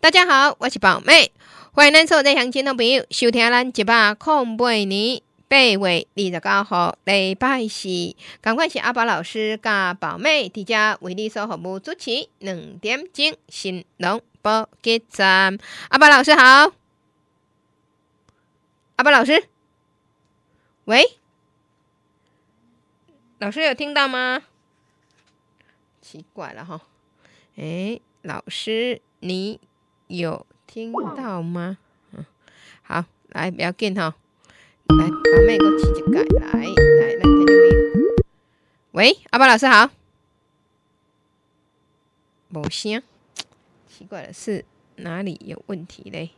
大家好，我是宝妹，欢迎收看在乡情的朋友。收听咱一百空白年八月二十九号礼拜四，赶快请阿宝老师甲宝妹的家为你所服母猪持两点钟新农播节站。阿宝老师好，阿宝老师，喂，老师有听到吗？奇怪了哈，诶，老师你。有听到吗？嗯，好，来不要紧哈，来把麦克起起来，来来来，听这边。喂，阿巴老师好，无声，奇怪的是哪里有问题嘞？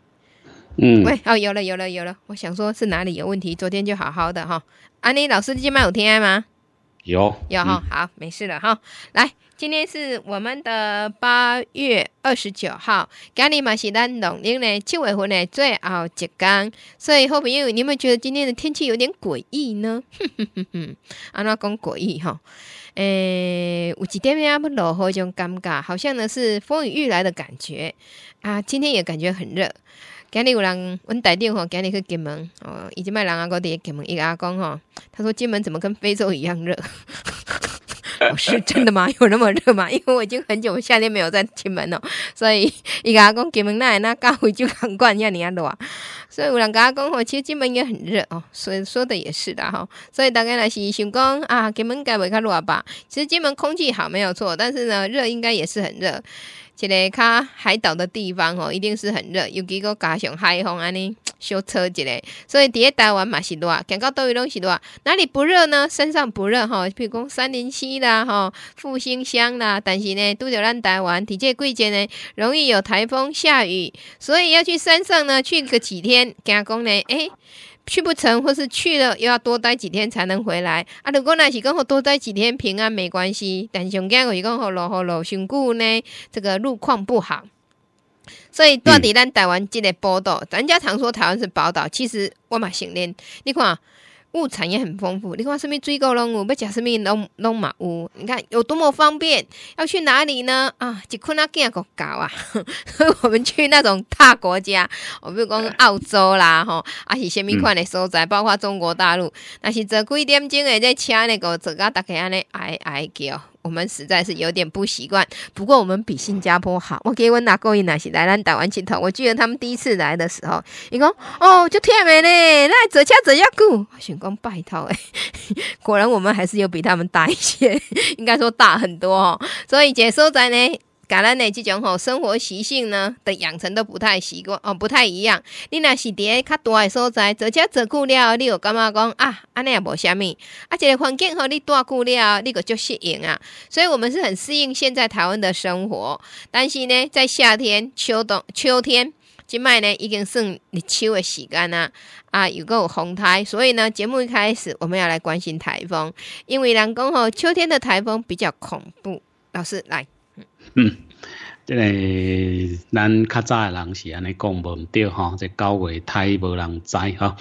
嗯，喂，哦，有了有了有了，我想说是哪里有问题，昨天就好好的哈。安妮老师今晚有听吗？有有哈，好，没事了哈。来，今天是我们的八月二十九号，咖哩马西丹农历呢七月份的最后一天，所以后朋友，你有没有觉得今天的天气有点诡异呢？哼哼哼哼，安那讲诡异哈，诶，有一点点不落好，一种尴尬，好像呢是风雨欲来的感觉啊。今天也感觉很热。今日有人阮打电话，今日去金门哦，伊即摆人阿哥伫金门伊个阿公吼，他说金门怎么跟非洲一样热？是真的吗？有那么热吗？因为我已经很久夏天没有在金门了，所以伊个阿公金门那那刚回就很惯一下，你阿热，所以有人甲阿公吼，其实金门也很热哦，所以说的也是的哦，所以大家那是想讲啊，金门该袂较热吧？其实金门空气好没有错，但是呢，热应该也是很热。一个较海岛的地方哦，一定是很热，尤其个加上海风安尼，小吹一个，所以伫咧台湾嘛是热，行到倒位拢是热。哪里不热呢？山上不热吼，比如讲三林溪啦，吼，复兴乡啦，但是呢，拄着咱台湾底个季节呢，容易有台风下雨，所以要去山上呢，去个几天惊讲呢，诶。去不成，或是去了又要多待几天才能回来。啊，如果那是刚好多待几天平安没关系，但上加我是刚好落雨了，上久呢这个路况不好，所以到底咱台湾这个报道。咱家常说台湾是宝岛，其实我嘛承认，你看。物产也很丰富，你看什么水果拢有，要吃什么拢拢有，你看有多么方便。要去哪里呢？啊，一困惊个搞啊，我们去那种大国家，我比如讲澳洲啦，吼，啊是虾物款的所在，包括中国大陆，那是坐几点钟的这车那个坐到大家安尼挨挨叫。我们实在是有点不习惯，不过我们比新加坡好。我给我拿过一拿起来兰打完镜头，我记得他们第一次来的时候，一个哦，就甜美嘞，那怎样怎样酷，选光拜托哎，果然我们还是有比他们大一些，应该说大很多哦。所以解说在呢。噶，咱的这种吼生活习性呢的养成都不太习惯哦，不太一样。你那是在较大的所在，这家这久了，你有感觉讲啊？安尼也无虾啊，而个环境和你大久了，你个就适应啊。所以，我们是很适应现在台湾的生活。但是呢，在夏天、秋冬、秋天，即卖呢已经算立秋的时间啊，啊，有个风台，所以呢，节目一开始我们要来关心台风，因为人讲吼秋天的台风比较恐怖。老师来。即个咱较早诶人是安尼讲，无毋对吼，即九月胎无人知吼。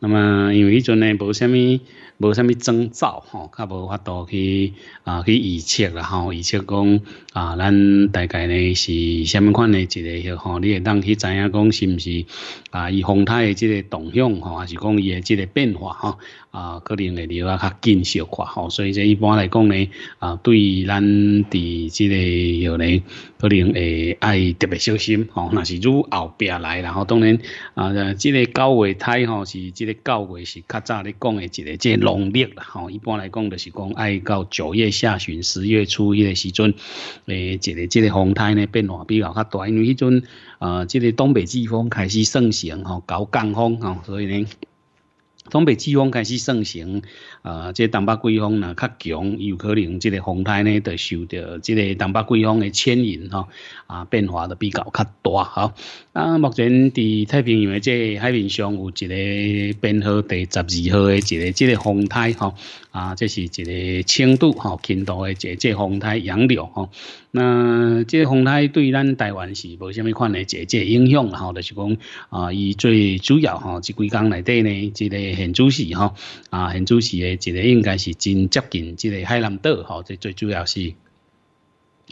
那么因为迄阵诶无虾米。无啥物征兆吼，较无法度去啊去预测啦吼，预测讲啊咱大概呢是啥物款的一个许号，你会当去知影讲是毋是啊？伊风台的即个动向吼，还是讲伊的即个变化吼，啊，可能会留啊较紧小括吼，所以说一般来讲呢啊，对咱伫即个许呢可能会爱特别小心吼，那是如后壁来然后当然啊，即个高位台吼是即个高位是较早咧讲的一个即个。历力吼，一般来讲就是讲爱到九月下旬、十月初一的时阵，诶，一个即个风台呢变化比较较大，因为迄阵啊，即个东北季风开始盛行吼，搞降风吼，所以呢，东北季风开始盛行。啊即个东北季风若较强有可能即个风台呢着受到即个东北季风诶牵引吼啊变化着比较较大啊目前伫太平洋诶即个海面上有一个编号第十二号诶一个即个风台吼啊这是一个轻度吼轻度诶一个即个风台扬柳吼那即个风台对咱台湾是无啥物款诶一个即个影响啦吼着是讲啊伊最主要吼即几工内底呢即个现主席吼啊现主席诶一个应该是真接近，即个海南岛吼，最最主要是。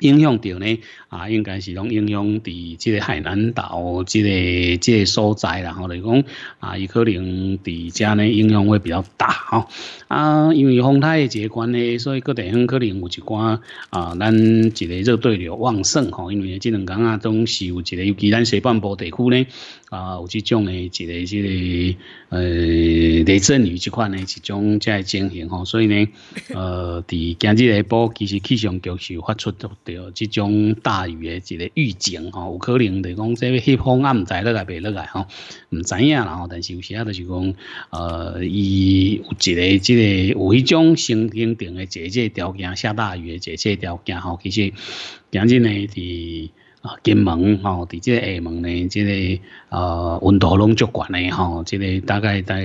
影响到呢啊，应该是拢影响伫即个海南岛即个即个所在，然后来讲啊，伊可能伫遮呢影响会比较大吼。啊，因为风太结关呢，所以各地可能有一寡啊，咱一个热对流旺盛吼，因为即两天啊，总是有一个，尤其咱西半部地区呢啊，有即种诶一个即个呃雷阵雨即款呢一种在进行吼，所以呢呃，伫今日下晡其实气象局是有发出。对，即种大雨诶一个预警吼，有可能就讲即个黑风，俺毋知咧来袂落来吼，毋知影啦吼。但是有时啊，就是讲，呃，伊有一个即个有迄种先天一个节个条件，下大雨个节个条件吼，其实，今日呢，伫啊，金门吼，伫即个厦门呢，即个呃，温度拢足悬诶吼，即个大概在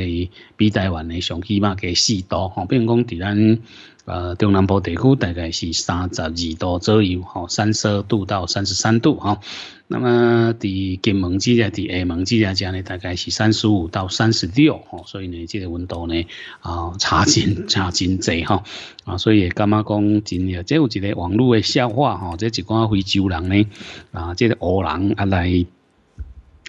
比台湾诶上起码加四度吼，比如讲伫咱。呃，中南部地区大概是三十二度左右，吼，三十二度到三十三度，嚇。那么，伫金门之㗎、伫厦门之㗎間呢，大概是三十五到三十六，吼。所以呢，即个温度呢，啊差真 差真多，吼。啊，所以感觉讲真，即有一个网络诶笑话吼，即一寡非洲人呢，啊，即个黑人啊来。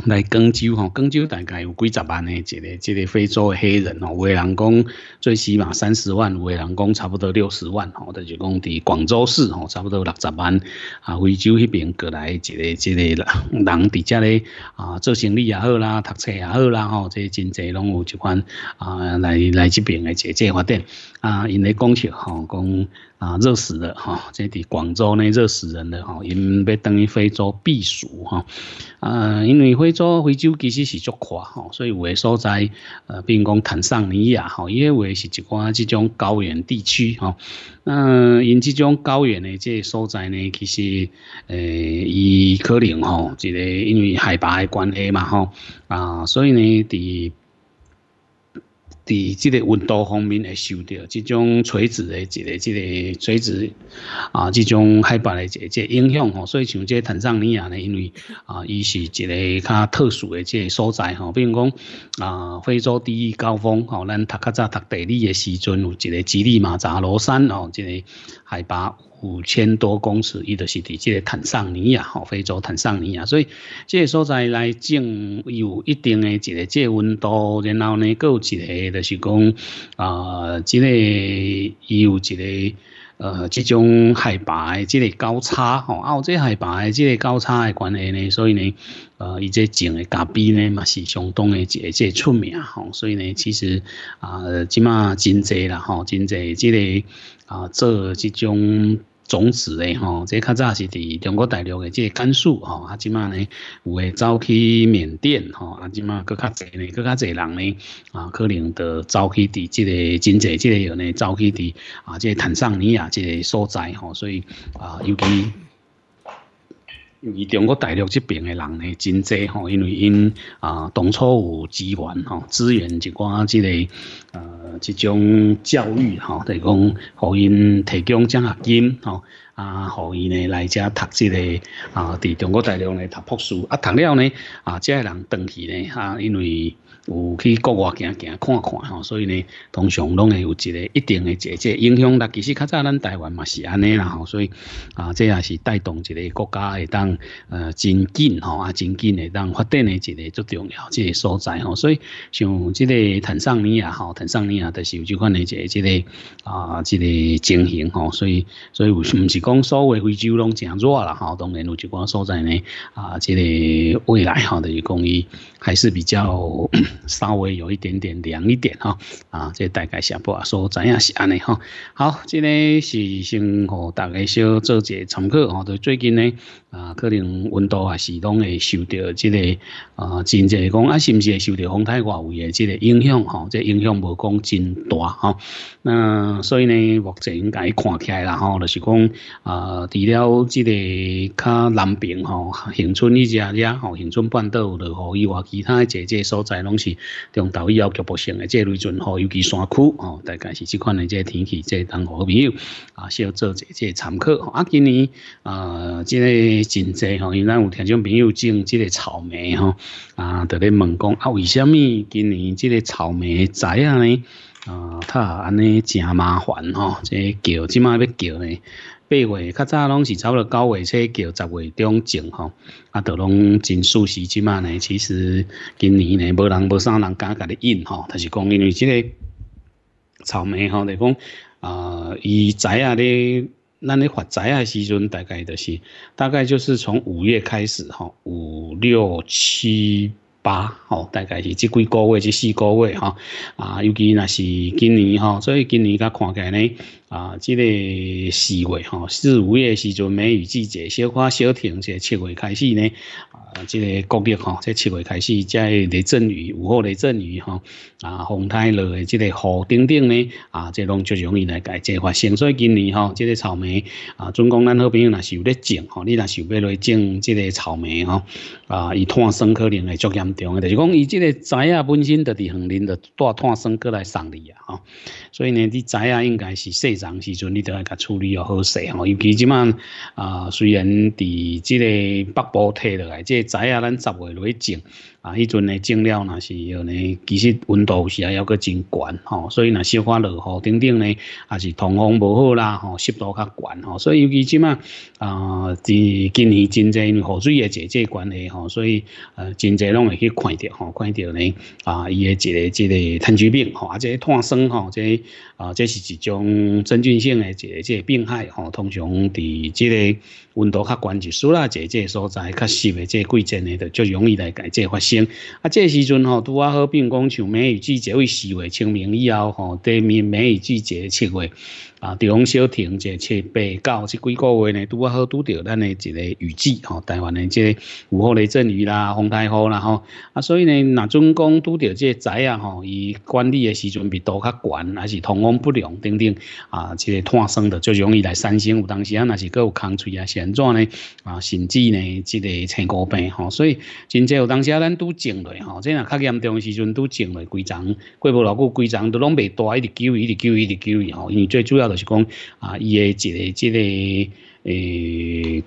来广州吼，广州大概有几十万的，一个一个非洲的黑人吼，有人讲最起码三十万，有人讲差不多六十万，我就讲伫广州市吼，差不多六十万。啊，非洲迄边过来一个一个人，人伫遮咧啊，做生意也好啦，读册也好啦，吼，这个真济拢有一款啊，来来这边一个发展啊，因咧讲起吼讲。啊，热死了哈！这滴广州呢，热死人了哈。因要等于非洲避暑哈。啊，因为非洲非洲其实是足垮哈，所以有的所在，呃，比如讲坦桑尼亚哈，因为是一寡这种高原地区哈。嗯，因这种高原诶，即个所在呢，其实诶，伊可能吼，一个因为海拔诶关系嘛哈。啊，所以呢，伫。伫即个温度方面，会受到这种垂直的一个、这个垂直啊，这种海拔的这这影响吼，所以像这坦桑尼亚呢，因为啊，伊是一个较特殊的这所在吼，比如讲啊，非洲第一高峰吼，咱读较早读地理的时阵有一个吉利马扎罗山吼，这个海拔。五千多公尺，伊就是伫即个坦桑尼亚吼，非洲坦桑尼亚，所以即个所在来种有一定的一个个温度，然后呢，有一个就是讲啊，即个有一个呃，即种海拔，即个高差吼，澳洲海拔，即个高差的关系呢，所以呢，呃，伊即种诶咖啡呢嘛是相当的这个即出名吼，所以呢，其实啊，即马真侪啦吼，真侪即个啊做即种。种子诶，吼，即较早是伫中国大陆诶，即甘肃吼，啊，即卖呢有诶走去缅甸吼，啊，即卖佫较侪呢，佫较侪人呢，啊，可能着走去伫即个真侪即个样呢，走去伫啊，即坦桑尼亚即个所在吼，所以啊，尤其。由于中国大陆这边的人呢真济吼，因为因啊当初有资源吼，资源一寡之类，呃，即种教育吼，提供，互因提供奖学金吼，啊，互伊呢来遮读即个啊，伫中国大陆呢读博士，啊，读了呢，啊，即个人东去呢，哈，因为。有去国外行行看看吼，所以呢，通常拢会有一个一定的这这影响。力。其实较早咱台湾嘛是安尼啦吼，所以啊，这也是带动一个国家会当呃真紧吼啊，真紧会当发展诶一个最重要一个所在吼。所以像即个坦桑尼啊吼，坦桑尼啊，都是有即款诶个即个啊即个情形吼。所以所以唔是讲所谓非洲拢真热啦吼，当然有一寡所在呢啊，即个未来吼，等于讲伊。还是比较 稍微有一点点凉一点哈，啊，这大概下步啊说怎样安呢哈。好，今天是先互大家小做一个参考哦，在最近呢。啊，可能温度啊，是拢会受着即个啊，真济讲啊，是不是会受着风台外围的即个影响？吼，即影响无讲真大吼。那所以呢，目前该看起来啦，吼，就是讲啊，除了即个较南边吼，恒春伊遮只吼，恒春半岛落雨以外，其他一这所在拢是中岛以后局部性的即类准吼，尤其山区吼，大概是即款的即天气，即当好朋友啊，需要做一这参考。啊，今年啊，即个。真济吼，因为咱有听种朋友种即个草莓吼，啊，伫咧问讲啊，为什么今年即个草莓栽啊呢？啊，他安尼真麻烦吼，即个叫即卖要叫呢？八月较早拢是不多九月才叫，十月中种吼，啊，都拢真舒适。即马呢，其实今年呢，无人无啥人敢甲你引吼，就是讲因为即个草莓吼，嚟讲啊，伊栽啊咧。那你发财啊时阵大概就是，大概就是从五月开始哈，五六七八哈，大概是这几个月这四个月哈，啊，尤其那是今年哈，所以今年刚看起呢。啊，这个四月吼四五月时阵梅雨季节，小花小停，即七月开始呢，啊，这个国庆吼，即七月开始再雷阵雨，有好雷阵雨吼，啊，风太弱的，即个雨顶顶呢，啊，即拢就容易来解这发。所以今年吼，这个草莓啊，准讲咱好朋友若是有咧种吼，你若是有要来种即个草莓吼，啊，伊碳酸可能会足严重，但是讲伊即个芽啊本身就伫恒林着带碳酸过来送你啊，吼，所以呢，你芽啊应该是细。时常时阵，你都要甲处理好势吼。尤其即晚，啊，虽然伫即个北部退落来，即仔啊，咱十月里种。啊，迄阵咧种了那是，有呢，其实温度是啊要阁真悬吼，所以那小可落雨等等咧，也是通风无好啦吼，湿度较悬吼，所以尤其即码啊，伫今年真济雨水诶，季节关系吼，所以呃，真济拢会去看着吼，看着咧啊，伊诶一个一个炭疽病吼，啊，即炭酸吼，即啊，即是一种真菌性诶一个即病害吼，通常伫即个温度较悬、就湿啦，较悬所在较湿诶即季节呢，头，就容易来解即发生。啊，这时阵吼，拄啊好，并讲像梅雨季节为四月清明以后吼，对面梅雨季节七月啊，中小停者七八九高几个月呢？拄啊好拄着咱的一个雨季吼，台湾的即午后雷阵雨啦、风台雨啦吼啊，所以呢，那准讲拄着即灾啊吼，伊管理的时阵比都较悬，还是通风不良等等啊，即产生的最容易来三生。有当时啊若是各有空吹啊旋转呢啊，甚至呢即个青菇病吼，所以真正有当时啊咱。都种落吼，即若较严重时阵，都种落几丛，过无偌久几丛都拢未大，一直救伊，一直救伊，一直救伊吼。因为最主要就是讲啊，伊的一个即个诶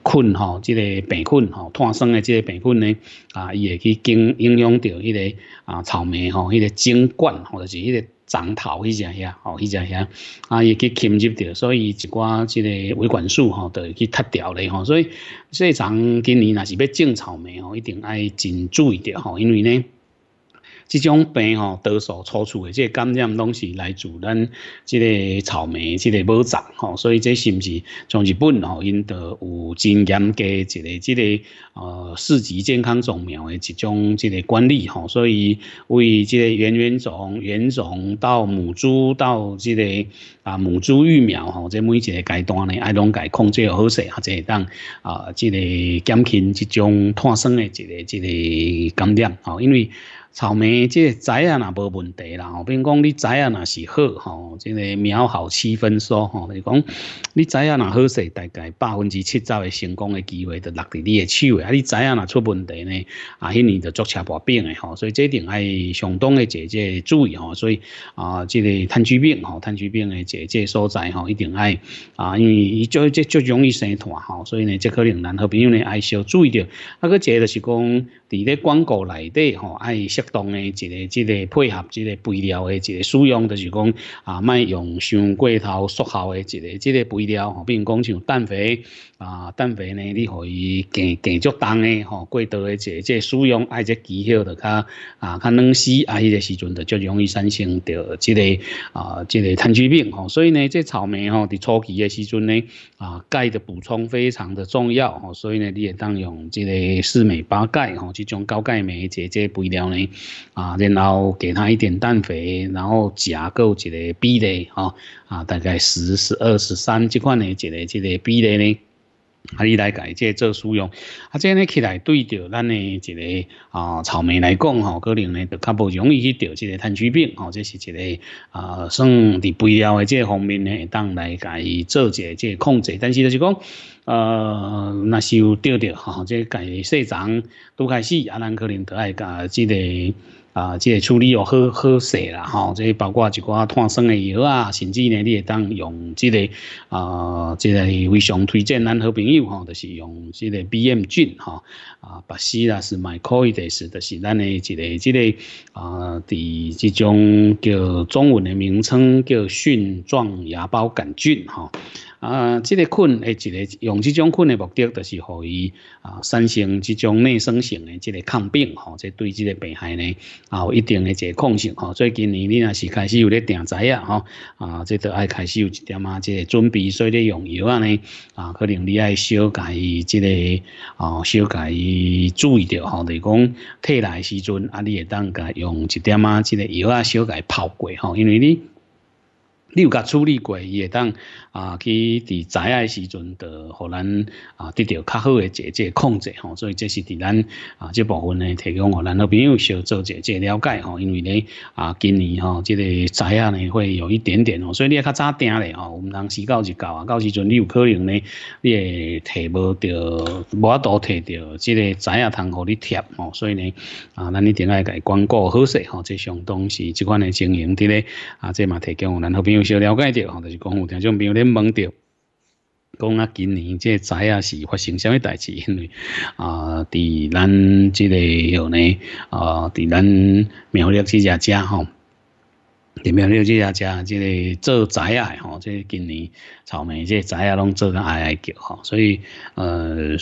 菌吼，即个病菌吼，产生的即个病菌呢啊，伊会去经影响到迄个啊草莓吼，迄个茎管吼，或是迄个。长头迄只遐，吼迄只遐，啊，伊去侵入着，所以一寡即个维管束吼，都去脱掉咧吼，所以所以长今年若是要种草莓吼，一定爱真注意着吼，因为呢。这种病吼，多数出处的这感染拢是来自咱这个草莓，这个保种吼，所以这是不是从日本吼，因得有经验个一个，这个呃市级健康种苗的这种这个管理吼，所以为这个原原种、原种到母猪到这个啊母猪育苗吼，这每一个阶段呢，爱拢该控制好势，或者当啊这个减轻这种脱生的一个这个感染吼，因为。草莓即栽啊，那无问题啦。吼，比如讲你栽啊，那是好，吼，即个苗好七分收，吼，就是讲你栽啊，那好势，大概百分之七、十的成功的机会，就落在你的手嘅。啊，你栽啊，那出问题呢，啊，迄年就足车破病的吼。所以一定爱相当的姐即注意吼。所以啊，即个炭疽病吼，炭疽病的姐即所在吼，一定爱啊，因为伊就最、最容易生痰吼。所以呢，即可能男和朋友呢，爱是要注意着。啊，个姐就是讲伫咧广告内底吼，爱当的即个即个配合即个肥料的即个使用，就是讲啊，卖用上过头、速效的即个即个肥料，吼，比如讲像氮肥啊，氮肥呢，你可以间间足当的吼，过多的即即使用，爱即技巧的较啊较能丝，啊，迄个时阵就就容易产生到即个啊即个炭疽病吼。所以呢，这草莓吼，伫初期的时阵呢，啊，钙的补充非常的重要吼。所以呢，你也当用即个四美八钙吼，即种高钙镁这即即肥料呢。啊，然后给他一点氮肥，然后加够一个 B 类啊啊，大概十、十二、十三这款呢，一个一个 B 类呢。啊，你来改这做使用，啊，这样呢起来对着咱的一个啊草莓来讲吼，可能呢就较无容易去得这个炭疽病吼，这是一个啊算伫肥料的这方面呢，当来改做一个这控制。但是就是讲，呃，那是有着得哈，这改细丛都开始，啊，咱可能就爱改这个。啊，即个处理哦，好好势啦，吼！即包括一寡碳酸的药啊，甚至呢，你会当用即个啊，即个非常推荐咱好朋友吼，就是用即个 B M 菌哈啊，不西啦是蛮可以的，s 就是咱的一个即个啊，伫即种叫中文的名称叫蕈状芽孢杆菌哈。啊，这个菌诶，一个用这种菌的目的，就是互伊啊，产生这种内生性的这个抗病吼，即对这个病害呢，有一定的个控性吼。最近今年你也是开始有咧定仔啊吼啊，即都爱开始有一点啊，即准备所以咧用药呢啊，可能你爱小改即个哦，小改注意着吼，就讲退来时阵，啊，你会当甲用一点啊，即个药啊，小改泡过吼，因为你你有甲处理过，伊会当。啊，去伫影诶时阵，就互咱啊得到较好诶一个控制吼，所以这是伫咱啊这部分呢提供互咱好朋友小做节节了解吼，因为咧啊今年吼，即个知影呢会有一点点哦，所以你也较早定咧吼。我们当时到就到啊，到时阵你有可能呢，你会摕无到，无多摕到，即个知影通互你贴吼，所以呢啊，咱一定爱伊广告好势吼，即相当是即款诶经营伫咧啊，即嘛提供。互咱好朋友小了解着吼，就是讲有听种朋友咧。问到，讲啊，今年这仔啊是发生什么代志？因为啊，伫咱即个迄呢，啊，伫咱苗栗这家家吼，伫苗栗这家家即个做仔啊吼，个今年草莓这仔啊拢做得哀哀叫吼，所以呃。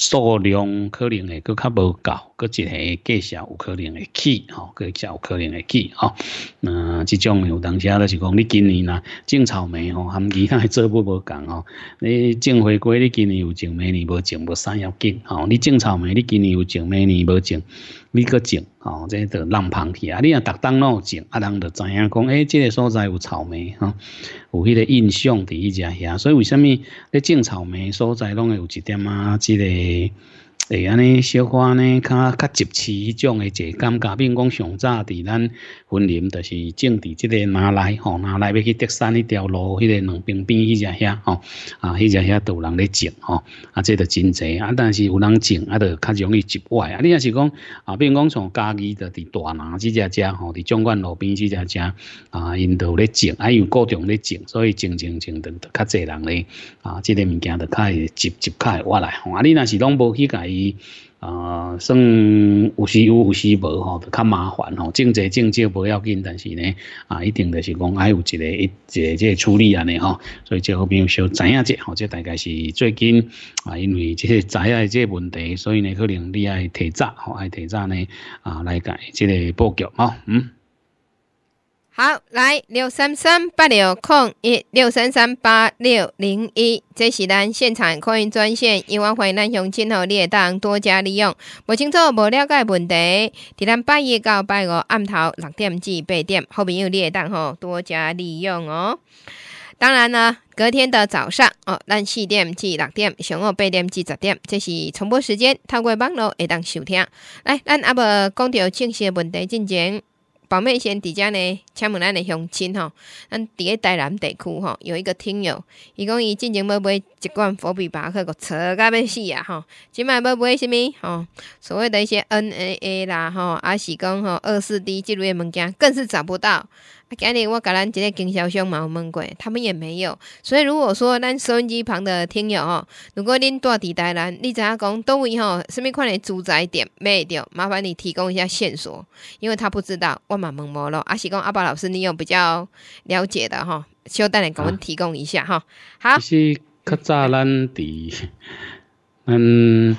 数量可能会佫较无够，佫一下计绍有可能会起吼，会下有可能会起吼。那这种有当时啊，就是讲，你今年呐种草莓吼，含其他做物无共吼。你种花果，你今年有种明年无种无啥要紧吼。你种草莓，你今年有种明年无种。你佫种，哦，这个浪螃去啊！你若特当弄种，啊人就知影讲，哎，这个所在有草莓，哈，有迄个印象伫一只遐，所以为什么咧种草莓所在拢会有一点啊之个。诶，安尼小花呢，较较集气迄种诶，一个感觉。比如讲上早伫咱云林，就是种伫即个马来吼，马来要去德山迄条路，迄个两边边迄只遐吼，啊，迄只遐都有人咧种吼，啊，即个真侪啊，但是有人种，啊，就较容易集外啊，你若是讲啊，比如讲从家己的伫大南即只遮吼，伫中军路边即只遮啊，因都咧种，啊，有固定咧种，所以种种种的，较济人咧啊，即个物件就较会集集较会活来。吼，你若是拢无去甲伊。啊，算有时有，有时无吼，就较麻烦吼。政债政借不要紧，但是呢，啊，一定就是讲爱有一个一一个这个处理安尼吼。所以这后面小知影者吼这大概是最近啊，因为这影诶即这问题，所以呢可能你爱提早吼爱提早呢啊来改这个布局吼，嗯。好，来六三三八六空一六三三八六零一，这是咱现场欢迎专线，另外欢迎咱今金号也当多加利用。不清楚、不了解问题，伫咱八一到拜五暗头六点至八点，后面有你也当吼多加利用哦。当然呢，隔天的早上哦，咱四点至六点，上午八点至十点，这是重播时间，透过网络会当收听。来，咱阿伯讲到正式的问题进行。宝妹先伫遮呢，请问咱的乡亲吼，咱伫个台南地区吼，有一个听友，伊讲伊进前要买一罐伏比巴克个车，甲要死啊吼，即摆要买啥物吼，所谓的一些 NAA 啦吼，抑是讲吼二四 D 即类嘅物件，更是找不到。今日我甲咱即个经销商嘛问过，他们也没有。所以如果说咱收音机旁的听友哦，如果恁住伫台南，你只要讲倒位吼，什物款的住宅点卖掉，麻烦你提供一下线索，因为他不知道，我嘛问无咯。啊，是讲阿爸老师，你有比较了解的吼，希望大家给我们提供一下哈。好。是，较早咱伫，嗯。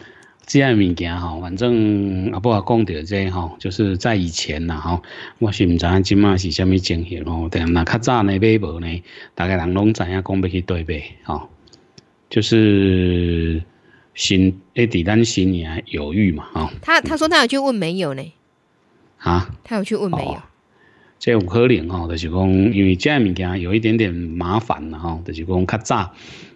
这个物件吼，反正阿伯讲到这吼，就是在以前呐吼，我是唔知今麦是虾米情形哦。对，那较早呢买无呢，大概人拢知影讲要去对买吼，就是心诶，伫咱心里啊犹豫嘛吼。他他说他有去问没有呢？啊？他有去问没有？这有可能吼，就是讲因为这个物件有一点点麻烦了吼，就是讲较早。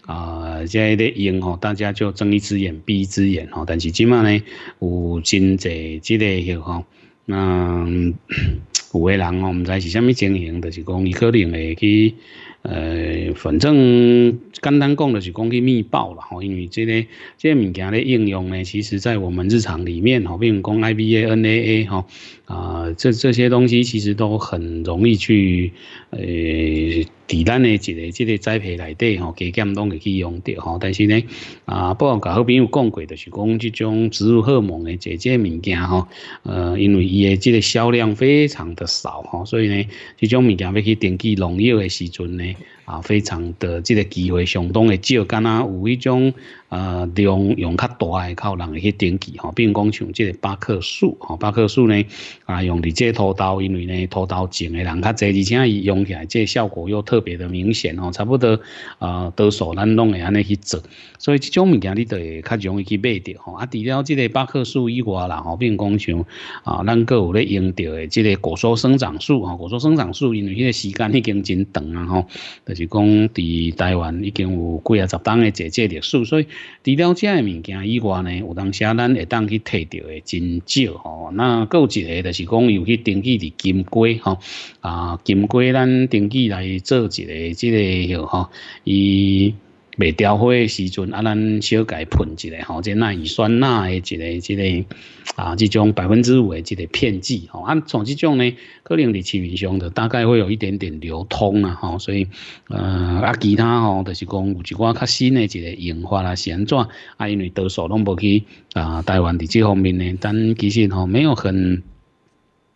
啊，这咧用吼，大家就睁一只眼闭一只眼吼，但是即卖呢有真侪这类吼，那 有诶人哦，毋知是虾米情形，就是讲伊可能会去，呃，反正。简单讲就是讲去密报了吼，因为这个这个物件咧应用咧，其实在我们日常里面吼，比如讲 I B A N A A 吼啊，这这些东西其实都很容易去诶，伫咱的一个这个栽培内底吼，加减拢会去用掉吼。但是呢啊，不过甲好朋友讲过，就是讲这种植物好萌的这些物件吼，呃，因为伊的这个销量非常的少吼，所以呢，这种物件要去登记农药的时阵呢。啊，非常的这个机会相当的少，敢那有一种。呃，用用较大诶，靠人去登记吼，比如讲像即个八克树吼，八克树呢啊用伫即土豆，因为呢土豆种诶人较济，而且伊用起来即效果又特别的明显吼，差不多啊多数咱拢会安尼去做，所以即种物件你会较容易去买着吼。啊，除了即个八克树以外啦吼，比如讲像啊，咱各有咧用着诶即个果蔬生长树吼，果蔬生长树因为迄个时间已经真长啊吼，就是讲伫台湾已经有几啊十档诶节这历树，所以。除了这个物件以外呢，有当下咱会当去摕着的真少吼。那够一个就是讲有去登记的金龟吼啊，金龟咱登记来做一个这个吼伊、未调花诶时阵，啊，咱小改喷一下吼，即那乙酸钠的一个、一个啊，这种百分之五的一个片剂吼，啊，从这种呢，可能在市面上的大概会有一点点流通啦吼，所以呃啊，其他吼就是讲有一寡较新的一个研发啦、安怎啊，因为多数拢无去啊，台湾伫这方面呢，咱其实吼没有很。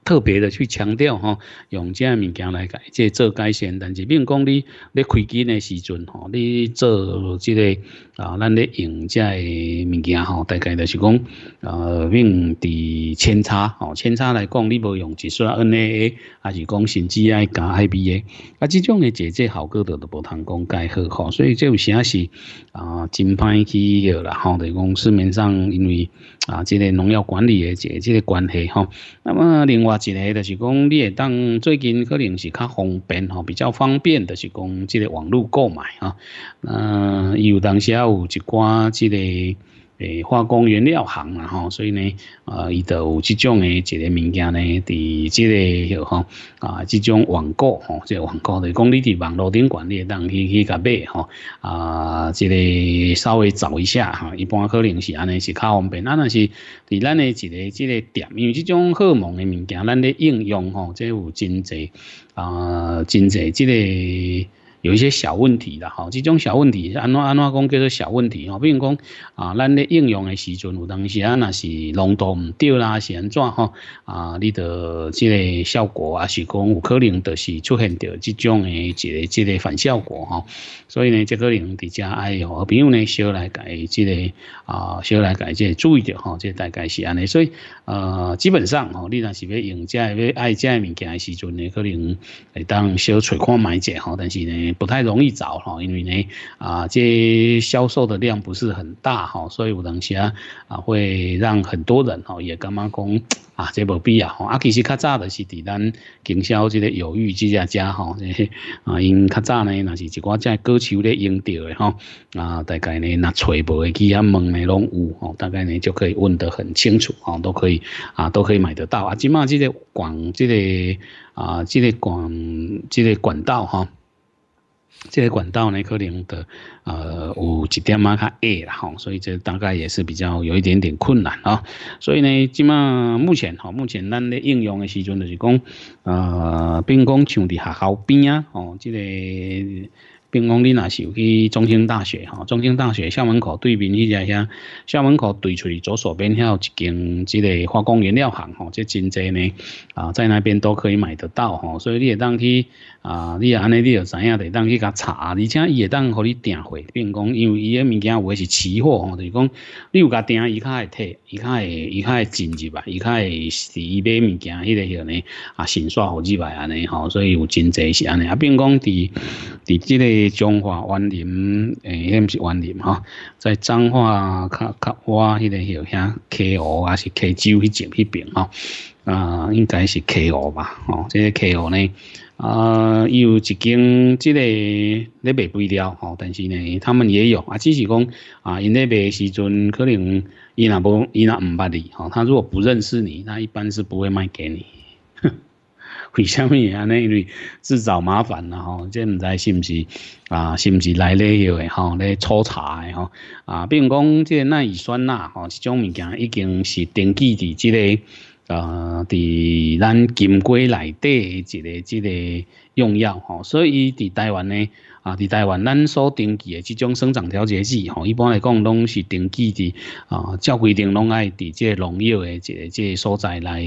特别的去强调哈，用这物件来改，即做改善。但是，比如讲你你开机的时阵吼，你做即个啊，咱咧用这物件吼，大概就是讲啊，用伫扦插吼，扦插来讲你无用一束 NAA，还是讲甚至爱加 IBA，啊，这种的解决效果就都无通讲改好吼。所以即有些是啊，真歹去个啦，吼，等于讲市面上因为啊，即个农药管理嘅即即个关系吼，那么另外。即个就是讲，你会当最近可能是较方便吼，比较方便，著是讲即个网络购买啊。嗯，有当时啊有一寡即个。诶，化工原料行啦吼，所以呢，啊，伊就有即种诶一个物件呢，伫即个吼，啊，即种网购吼，即个网购就讲你伫网络顶管理，让去去甲买吼，啊，即个稍微找一下哈，一般可能是安尼是较方便，那那是伫咱诶一个即个店，因为即种好蒙诶物件，咱咧应用吼，即有真侪啊，真侪即个。有一些小问题的哈，这种小问题安怎安怎讲叫做小问题哈，比如讲啊，咱咧应用的时阵有当时啊那是浓度唔对啦，是安怎吼？啊，你的即个效果啊是讲有可能都是出现到这种的一个这个反效果哈，所以呢，即个人在爱哎哟，朋友呢小来改即个。啊，小来改这注意着哈，这大概是安尼，所以呃，基本上吼，你若是要用这要爱这物件的时阵呢，可能会当小揣看买者哈，但是呢不太容易找哈，因为呢啊，这销售的量不是很大哈，所以有东西啊，啊会让很多人吼也干嘛讲。啊，这无必要吼！啊，其实较早的是伫咱经销这个有玉即只家吼，啊，因较早呢，那是一款在歌曲咧用到的吼，啊，大概呢，那揣无的去啊，问呢，拢有，吼，大概呢就可以问得很清楚吼，都可以啊，都可以买得到啊。即码这个广，这个啊，这个广，这个管道吼。这个管道呢，可能的呃有一点啊，较矮啦吼，所以这大概也是比较有一点点困难啊。所以呢，即嘛目前吼，目前咱咧应用的时阵就是讲，呃，并讲像伫学校边啊，吼，即个，并讲你若是有去中兴大学吼，中兴大学校门口对面迄只遐，校门口对出左手边遐有一间即个化工原料行吼，这真济呢啊，在那边都可以买得到吼，所以你也当去。啊，你啊，安尼，你著知影，会当去甲查，而且伊会当互你订货，并讲，因为伊个物件有诶是期货吼，就是讲，你有甲订，伊较会退，伊较会，伊较会进入吧，伊较会，是伊买物件迄个许呢，啊，先刷好几摆安尼吼，所以有真侪是安尼啊，并讲伫伫即个彰化园林诶，迄毋是园林吼，在彰化较较我迄个许遐 k 湖啊是 KO 迄种迄边吼，啊，应该是 k 湖吧，吼即个 k 湖呢。啊，有一间这个咧卖不掉，吼，但是呢，他们也有啊，只是讲啊，因咧卖时阵可能伊那无伊那毋捌你吼，他如果不认识你，那一般是不会卖给你。为下面人家那类自找麻烦，啊吼，这毋知是毋是啊，是毋是来咧要个吼，咧抽查诶吼，啊，比如讲个那乙酸钠，吼，即种物件已经是登记伫即个。呃，伫咱金瓜内底一个、即个用药吼，所以伫台湾呢，啊，伫台湾咱所登记诶即种生长调节剂吼，一般来讲拢是登记伫啊照规定拢爱伫即农药诶一个即所在来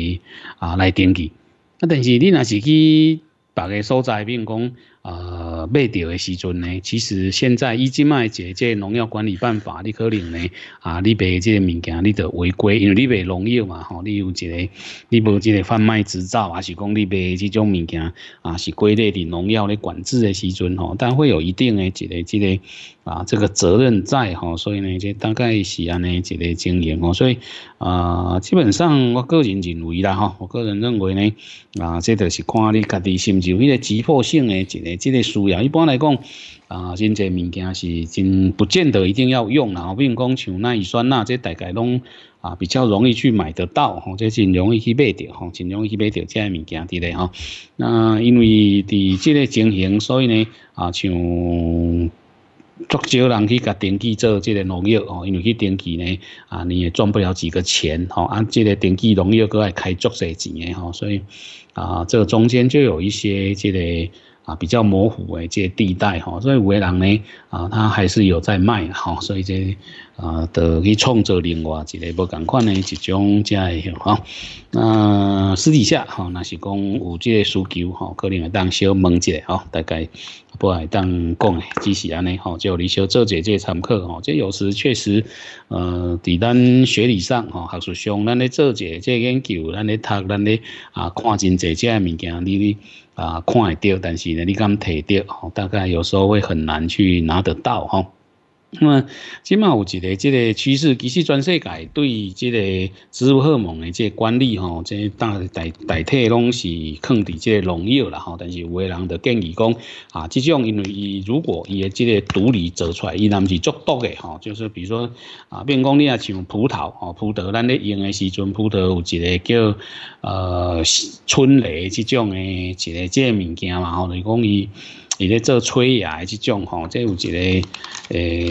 啊来登记。啊，但是你若是去别个所在，比如讲。呃，卖掉的时阵呢，其实现在一据卖者这农药管理办法，你可能呢啊，你卖这个物件，你得违规，因为你卖农药嘛，吼，你有一个，你无一个贩卖执照，还是讲你卖这种物件啊，是归类的农药咧管制的时阵吼，但会有一定的一个，这个。啊，这个责任在吼，所以呢，这大概是安尼一个经营哦。所以啊，基本上我个人认为啦，哈，我个人认为呢，啊，这都是看你家己是不是有迄个急迫性诶一个这个需要。一般来讲啊，真侪物件是真不见得一定要用啦。比如讲像那乙酸钠，这大概拢啊比较容易去买得到，吼，这真容易去买着，吼，真容易去买着这类物件之类，吼。那因为伫这个经营，所以呢，啊像足少人去甲登记做即个农药哦，因为去登记呢，啊你也赚不了几个钱吼，啊，即个登记农药搁来开足侪钱诶吼，所以啊，这中间就有一些即个。啊，比较模糊诶，这地带吼，所以有些人呢，啊，他还是有在卖吼，所以这啊，的去创造另外一个不等款诶一种这样诶吼。那私底下哈，那是讲有这需求哈，可能会当小一下哈，大概不会当讲诶，只是安尼吼，就你小做者这参考吼，这有时确实，呃，伫咱学历上吼，学术上，咱咧做者这研究，咱咧读，咱咧啊，看真侪这物件，你你。啊，看会到，但是呢，你刚提到，大概有时候会很难去拿得到，吼。那么，起码有一个即个趋势，其实全世界对即个植物后的诶即管理吼，即大大大体拢是放伫即农药啦吼。但是有诶人就建议讲，啊，即种因为伊如果伊诶即个独立做出来，伊若毋是足毒诶吼。就是比如说啊，变讲你啊像葡萄吼，葡萄咱咧用诶时阵，葡萄有一个叫呃春雷即种诶一个即物件嘛吼，就讲伊。伊咧做催芽诶即种吼，即有一个诶，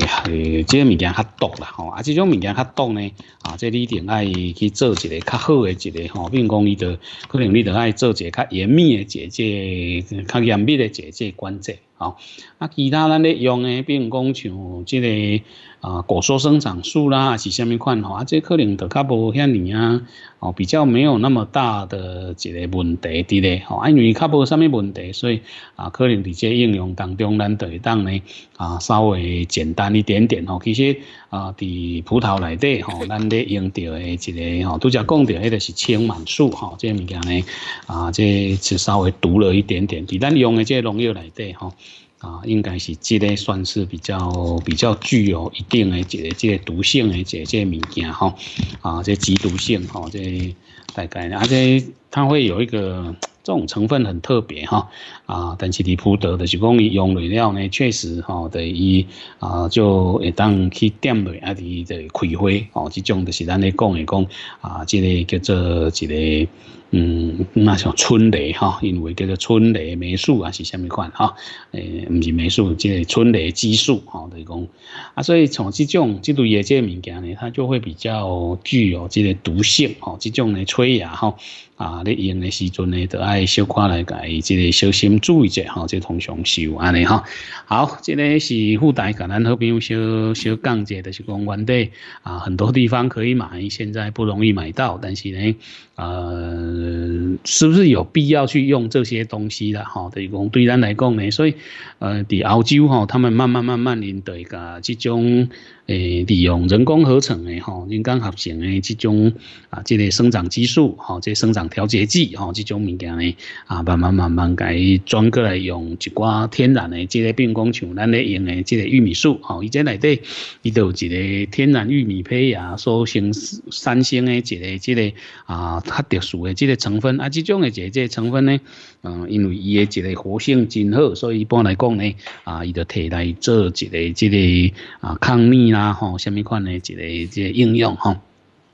即个物件较毒啦吼，啊，即种物件较毒呢，啊，即你定爱去做一个较好诶一个吼，并讲伊着，可能你着爱做一个较严密诶一个较严密诶一个管制吼。啊，其他咱咧用诶，并讲像即个。啊，果蔬生长素啦，是虾米款吼？啊，这可能都较无遐尼啊，哦，比较没有那么大的一个问题的咧吼。因为较无虾米问题，所以啊，可能伫这应用当中，咱就会当呢啊，稍微简单一点点吼。其实啊，伫葡萄内底吼，咱咧用到的一个吼，拄则讲到迄个是青满素吼，这物件呢啊，这是稍微毒了一点点。伫咱用的这农药内底吼。啊，应该是这类算是比较比较具有一定的一个这个毒性的这些物件哈，啊，这剧毒性哈，这大概，而且它会有一个这种成分很特别哈，啊，但是你铺得的就讲用了料呢，确实哈等伊啊就会当去点蕊，阿是的开花，哦，这种就是咱咧讲一讲啊，这个叫做一个。嗯，那像春雷哈，因为叫做春雷霉素啊，是虾米款哈？诶，唔是霉素，即春雷激素哈，就是讲啊，所以从即种即类嘅物件呢，它就会比较具有即个毒性哦，即种呢，催芽哈。啊，你用的时阵呢，都爱小看来解，即个小心注意者哈，即个同是有安尼哈。好，即个是附带讲，咱好朋友小小讲解的是公原的啊，很多地方可以买，现在不容易买到，但是呢，呃，是不是有必要去用这些东西的哈？对讲对咱来讲呢，所以呃，伫澳洲哈，他们慢慢慢慢认得个即种。诶，利用人工合成诶，吼，人工合成诶，这种啊，这类生长激素吼，这个生长调节剂吼，这种物件呢，啊，慢慢慢慢改转过来用一寡天然诶，这类，变工像咱咧用诶，这类玉米素吼，伊前内底伊都有一个天然玉米胚芽所成三星诶，一个这类啊，较特殊诶，这类成分，啊，这种诶，这类成分呢。嗯，因为伊诶一个活性真好，所以一般来讲呢，啊，伊就摕来做一个即个啊，抗逆啦吼，虾米款诶一个即应用吼。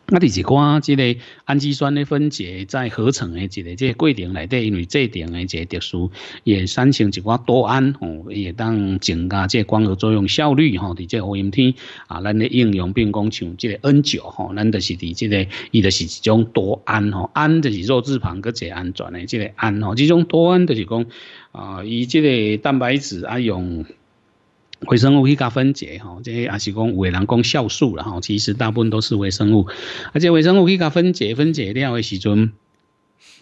啊，哋是讲即个氨基酸的分解在合成的一个即个过程内底，因为这点的个特殊，也产生一寡多胺吼，也当增加即光合作用效率吼。伫即乌阴天啊，咱咧应用，并讲像即 N 九吼，咱就是伫即个，伊就是一种多胺吼，胺就是肉质旁个即安转的即个胺吼，即种多胺就是讲啊，以即个蛋白质啊用。微生物去甲分解，吼，这也是讲为人讲酵素了，吼，其实大部分都是微生物，而且微生物去甲分解，分解了的时阵。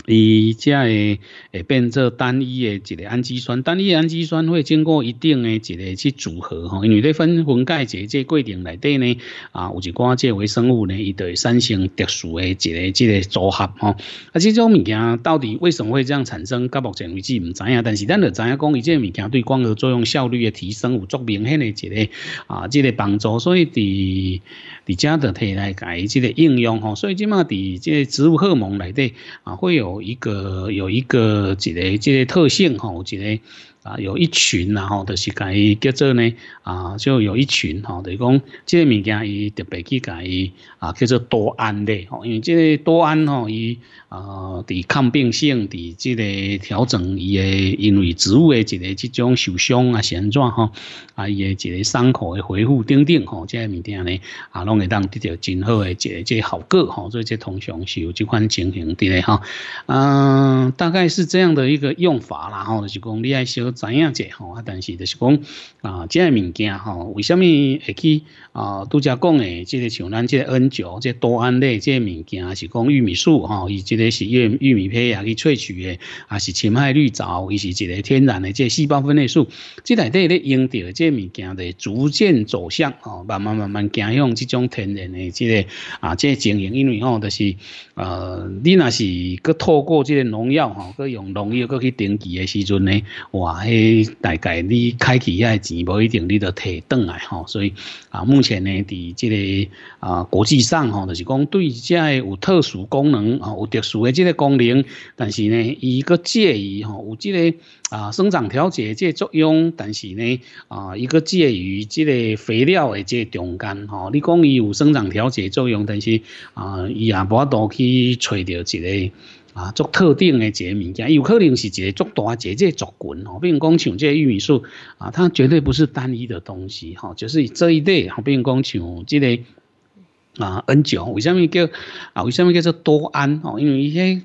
伊才会会变做单一的一个氨基酸，单一氨基酸会经过一定的一个去组合吼，因为咧分分这者过程内底呢，啊，有一寡这微生物呢，伊都会产生特殊的一个这个组合吼。啊，即种物件到底为什么会这样产生？到目前为止唔知影，但是咱著知影讲，伊即个物件对光合作用效率诶提升有足明显诶一个啊，即个帮助，所以伫伫遮个提来解即个应用吼。所以即嘛伫即植物荷蒙内底啊。会有一个有一个几类这类特性哈，几类。啊，有一群然后就是讲伊叫做呢啊，就有一群吼，就是讲这个物件伊特别去讲伊啊，叫做多胺的吼，因为这个多胺吼伊啊，伫抗病性、伫这个调整伊的因为植物的这个这种受伤啊现状哈啊，伊的这个伤口的恢复等等吼，这些物件呢啊，拢会当得到很好的这这效果吼，所以这通常是有这款情形的哈。嗯，大概是这样的一个用法啦吼，就是讲你爱修。知影者吼？啊，但是就是讲啊，即个物件吼，为什么去啊？都则讲诶，即个像咱即个 N 九、即多胺类即个物件是讲玉米素吼，伊即个是玉玉米胚啊去萃取诶，啊是侵害绿藻，伊是一个天然诶即个细胞分裂素，即内底咧，用到即个物件咧，逐渐走向哦，慢慢慢慢走向即种天然诶即个啊，即个经营，因为吼，就是呃，你若是搁透过即个农药吼，搁用农药搁去登记诶时阵咧。哇！迄大概你开起诶钱无一定，你都摕转来吼。所以啊，目前呢，伫即个啊国际上吼，就是讲对遮诶有特殊功能吼，有特殊诶即个功能。但是呢，伊个介于吼有即个啊生长调节即个作用，但是呢啊伊个介于即个肥料诶即个中间吼。你讲伊有生长调节作用，但是啊伊也无法度去找掉一个。啊，做特定的这物件，有可能是一个做大节个族群哦，如讲像这玉米树啊，它绝对不是单一的东西哈，就是这一类。比如讲像这个啊，N 九，为什么叫啊？为什么叫做多胺哦？因为伊些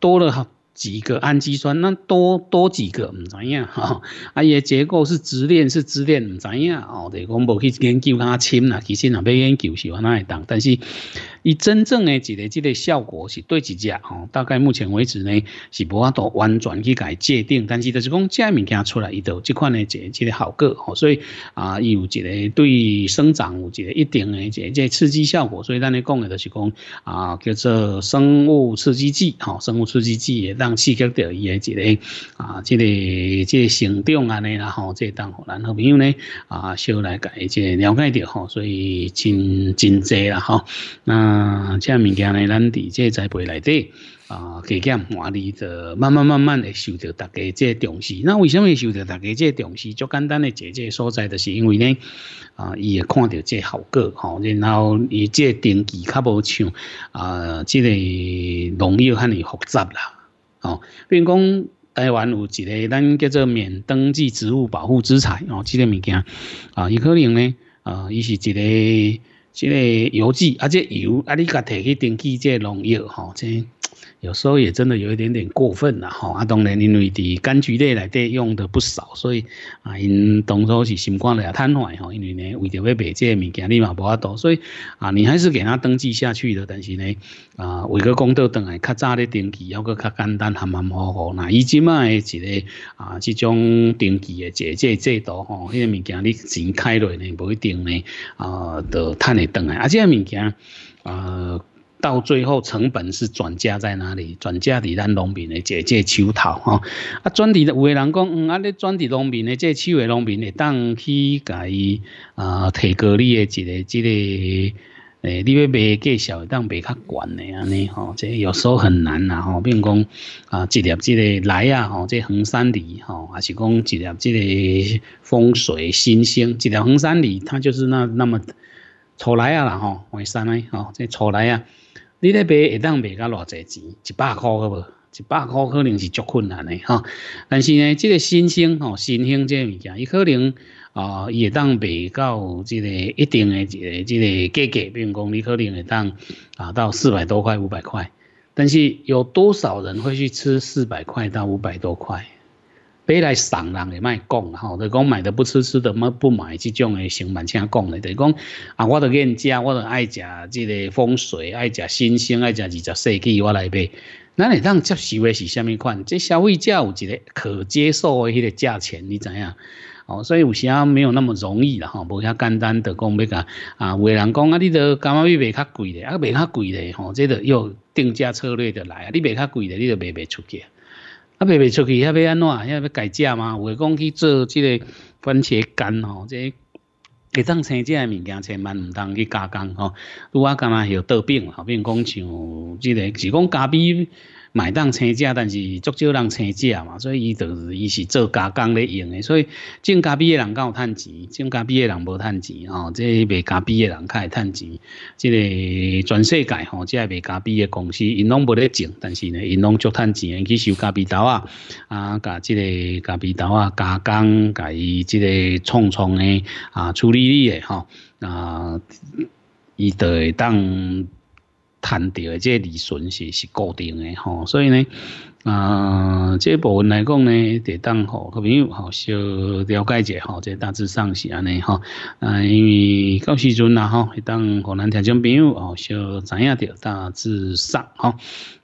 多了几个氨基酸，那多多几个唔知影哈。啊，伊个结构是直链是支链唔知影哦。对，讲无去研究它深啦，其实也要研究是往那一档，但是。伊真正诶一个即个效果是对一只吼，大概目前为止呢是无法度完全去甲伊界定，但是就是讲遮物件出来，伊都即款诶一个即个效果吼，所以啊伊有一个对生长有一个一定诶一个即个刺激效果，所以咱咧讲诶就是讲啊叫做生物刺激剂吼，生物刺激剂会让刺激到伊诶一个啊即个即成长安尼啦吼，即当互咱好朋友呢啊小来甲伊即了解着吼，所以真真济啦吼，那。啊，这物件咧，咱伫即栽培内底啊，逐渐管理着，慢慢慢慢的受到大家即重视。那为什么受到大家即重视？最简单的姐姐所在，就是因为呢，啊，伊会看到即效果吼，然后伊即登记较无像啊，即个农药汉尼复杂啦，吼、哦，如讲台湾有一个咱叫做免登记植物保护资产哦，即个物件啊，伊可能呢，啊，伊是一个。即个油剂，啊，即油，啊，你甲摕去登记即农药，吼，即。有时候也真的有一点点过分了吼。啊，当然因为伫柑橘类来底用的不少，所以啊，因当初是新冠了瘫痪吼，因为呢为着要卖这个物件，你嘛无啊多，所以啊，你还是给他登记下去的。但是呢，啊，为个公道，等来较早的登记要个较简单、含含糊糊。那以前嘛一个啊，这种登记的这这制多吼，迄个物件你钱开落呢，不一定呢啊，就摊的来。啊，这些物件啊。到最后，成本是转嫁在哪里？转嫁在咱农民的这这手头哦。啊，转伫的有个人讲，嗯，啊，你转伫农民的这手为农民的，当去甲伊啊，提高你的一个，一个诶，你要卖价少，当卖较悬的安尼吼。这有时候很难呐吼，比如讲啊，一粒这个来啊吼，这恒山梨吼，还是讲一粒这个风水新兴一粒恒山梨，它就是那那么丑来啊啦吼，外山的吼，这丑来啊。你那边一当卖到偌济钱？一百块好无？一百块可能是足困难的哈。但是呢，这个新兴哦，新兴这物件，伊可能啊，也当卖到这个一定的这个这个价格，并讲你可能会当啊到四百多块、五百块。但是有多少人会去吃四百块到五百多块？别来送人，下卖讲吼，就讲买的不吃，吃的么不买，这种的成本请讲的，就是讲啊，我都愿食，我都爱食这个风水，爱食新鲜，爱食二十世纪我来买。那你当接受的是什么款？这消费者有一个可接受的迄个价钱，你知影？哦，所以有时啊没有那么容易啦吼，无遐简单的讲要啊，有个人讲啊，你都干嘛要卖较贵的啊，卖较贵的吼，这个要定价策略的来啊，你卖较贵的，你都卖不出去。啊，卖不出去，遐要安怎？遐要改价吗？有诶，讲去做即个番茄干吼，即、个会当生新鲜物件，千万毋当去加工吼。啊感觉有得病，好比讲像即个，是讲加比。买当生价，但是足少人生价嘛，所以伊就伊是做加工咧用诶，所以，种咖啡诶人有趁钱，种咖啡诶人无趁钱哦。即卖未加币诶人较会趁钱，即个全世界吼，即个未加币诶公司，因拢无咧种，但是呢，因拢足趁钱，去收咖币豆啊啊，甲即个咖币豆啊，加工，甲伊即个创创咧啊，处理哩诶吼啊，伊就会当。摊掉的这利润是是固定的吼，所以呢。啊，这部分来讲呢，得当好，好朋友好小了解一下哈，这大致上是安尼吼。啊，因为到时阵啦吼，当互咱听众朋友哦，小知影着大致上吼，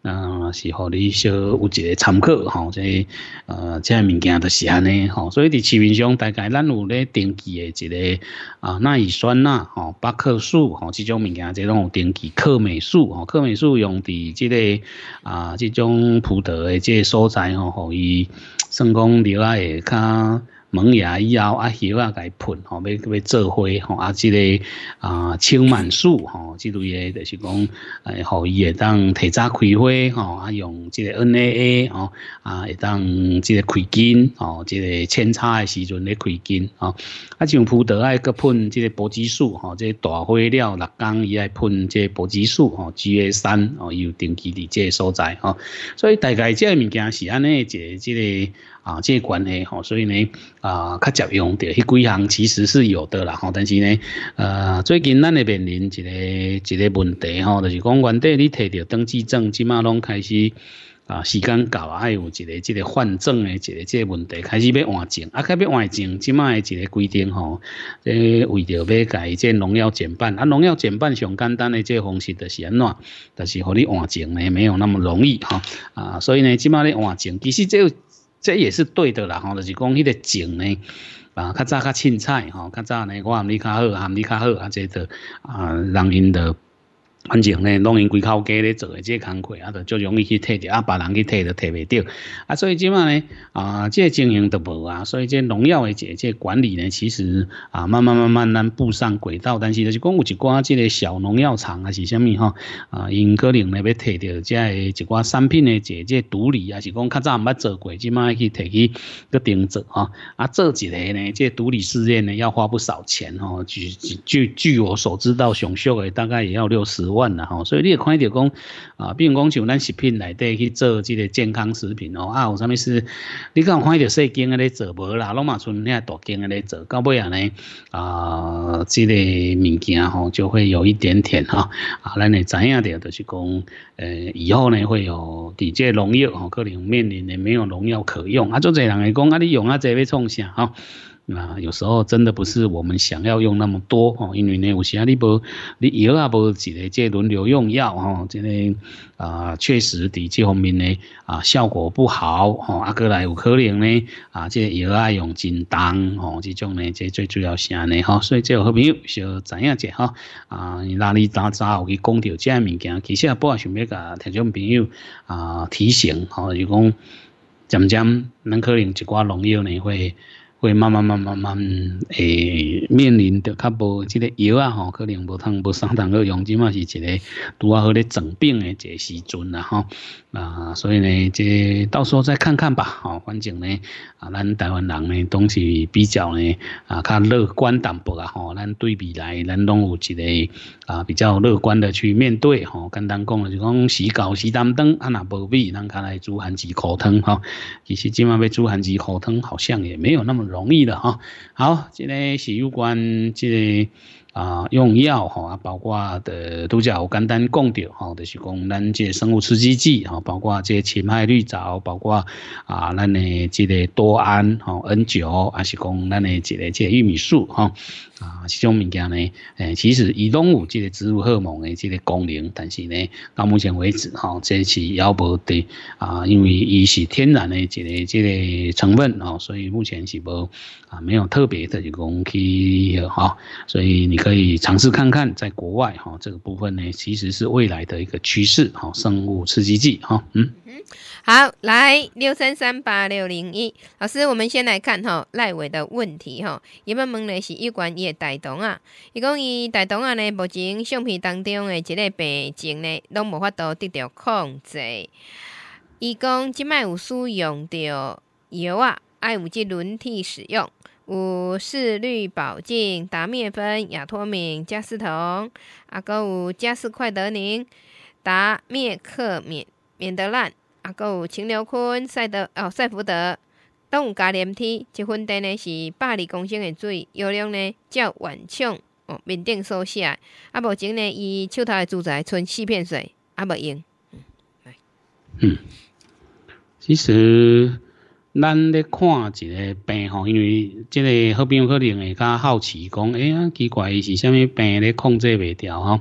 啊，是互你小有一个参考吼，这呃，这物件都是安尼吼。所以伫市面上大概咱有咧登记诶一个啊，钠盐酸钠吼、巴克素吼，这种物件，这种登记克霉素吼，克霉素用伫即个啊，即种葡萄。诶，个所在吼，伊算讲入来也较。蚊啊以后啊叶啊甲喷吼要要做花吼啊即个啊青满树吼即类诶着是讲诶互伊会当提早开花吼啊用即个 N A A 哦啊会当即个开根吼即个扦插诶时阵咧开根吼啊像葡萄爱搁喷即个柏枝树吼即个大火了六降伊爱喷即个柏枝树吼 g a 三吼伊有定期伫即个所在吼所以大概即个物件是安尼一个即个。啊，这关系吼，所以呢，啊，较常用的迄几项其实是有的啦，吼。但是呢，呃，最近咱咧面临一个一个问题吼，就是讲原底你摕着登记证，即马拢开始啊，时间到啊，有一个即个换证的，一个即个问题开始要换证，啊，开始要换证，即马一个规定吼，即为着要改即农药减半，啊，农药减半上简单即这方式就是安怎，但是互你换证呢没有那么容易哈，啊，所以呢，即马咧换证，其实这。这也是对的啦，吼，就是讲迄个景呢，啊，较早较清彩，吼，较早呢，我含你较好，含你较好，啊，这个啊，人因着。反正咧，拢因规口家咧做个这工课，啊，著就容易去摕着，啊，别人去摕都摕袂着，啊，所以即卖咧，啊，这经营都无啊，所以这农药诶，这这管理咧，其实啊，慢慢慢慢咱步上轨道，但是就是讲，有一寡即个小农药厂啊，是虾米吼，啊，因可能咧要摕着即个一寡产品咧，即个独立啊，是讲较早毋捌做过，即卖去摕去搁订做吼，啊，做一来咧，这独立试验咧要花不少钱吼，据据据我所知道，熊秀诶大概也要六十。万啦吼，所以你也看到讲啊，比如讲像咱食品内底去做即个健康食品哦，啊，有啥物事？你有看到细间阿哩做无啦，拢嘛村阿大间阿哩做，到尾啊呢啊，这个物件吼就会有一点点哈啊，咱会知影着就是讲呃，以后呢会有底些农药吼，可能面临呢没有农药可用，啊，做侪人会讲，啊，你用啊这要创啥哈？那有时候真的不是我们想要用那么多哦，因为呢，有时啊你波，你药二不只咧在轮流用药哦，今天啊确实在这方面呢啊效果不好哦，啊过来有可能呢啊这药啊用真重哦，这种呢这最主要是呢尼哈，所以这个好朋友就怎样者哈啊那里打杂我去讲到这物件，其实也不也想要甲听种朋友啊提醒吼，就讲渐渐咱可能一寡农药呢会。会慢慢慢慢慢诶，面临着较无即个药啊吼，可能无通无相当个用，即嘛是一个拄啊好咧整病诶一个时阵啦吼啊，所以呢，即到时候再看看吧，吼，反正呢啊，咱台湾人呢，总是比较呢啊较乐观淡薄啊吼，咱对比来，咱拢有一个啊比较乐观的去面对吼，简单讲了就讲，时高时淡灯啊那无必，咱看来煮番薯苦汤哈，其实即嘛要煮番薯苦汤好像也没有那么。容易的哈，好，即个是有关即个啊用药哈，包括的都叫简单讲掉哈，就是讲咱即生物刺激剂哈，包括即小麦绿藻，包括啊，咱的即个多胺哈，N 九，还是讲咱的即个即玉米素哈。啊，这种物件呢，诶，其实移动有这个植入荷蒙的这个功能，但是呢，到目前为止哈，真是还无得啊，因为伊是天然的这个这个成分哦，所以目前是无啊没有特别的就讲去哈，所以你可以尝试看看，在国外哈这个部分呢，其实是未来的一个趋势哈，生物刺激剂哈，嗯。好，来六三三八六零一老师，我们先来看哈赖伟的问题哈。伊要问的是有关的大东啊。伊讲伊大东啊呢，目前相片当中的这个病情呢，拢无法度得到控制。伊讲即卖有输用着药啊，爱有几轮替使用有四氯保净、达灭酚、亚托敏、加司酮，啊，搁有加司快德宁、达灭克敏、免得烂。有秦刘坤赛德哦赛福德，有加连体，结分典呢是百二公升的水，有两呢叫顽强哦面顶收写。啊，目前呢，伊手头的住宅存四片水，啊，无用。嗯，其实咱咧看一个病吼，因为即个好友可能会较好奇讲，哎呀，奇怪，伊是啥物病咧控制未调吼？